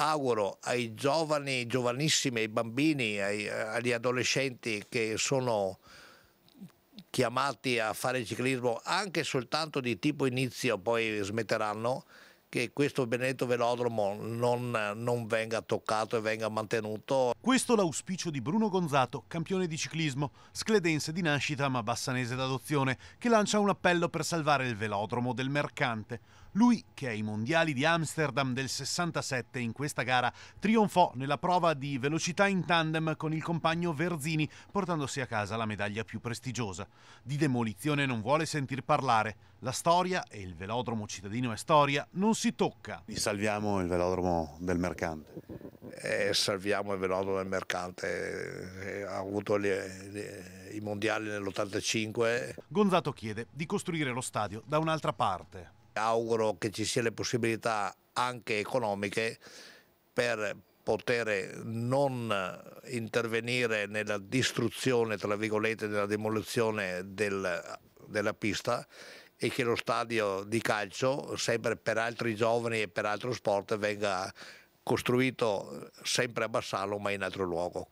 auguro ai giovani, giovanissimi, ai bambini, ai, eh, agli adolescenti che sono chiamati a fare ciclismo anche soltanto di tipo inizio, poi smetteranno, che questo benedetto velodromo non, non, venga toccato e venga mantenuto. Questo l'auspicio di Bruno Gonzato, campione di ciclismo, scledense di nascita ma bassanese d'adozione, che lancia un appello per salvare il velodromo del mercante. Lui che ai mondiali di Amsterdam del 67 in questa gara trionfò nella prova di velocità in tandem con il compagno Verzini portandosi a casa la medaglia più prestigiosa. Di demolizione non vuole sentir parlare. La storia e il velodromo cittadino è storia, non si tocca. Salviamo il velodromo del mercante. E eh, salviamo il velodromo del mercante. Eh, ha avuto le, le, i mondiali nell'85. Gonzato chiede di costruire lo stadio da un'altra parte auguro che ci siano le possibilità anche economiche per poter non intervenire nella distruzione, tra virgolette, della demolizione del, della pista e che lo stadio di calcio, sempre per altri giovani e per altro sport, venga costruito sempre a Bassalo ma in altro luogo.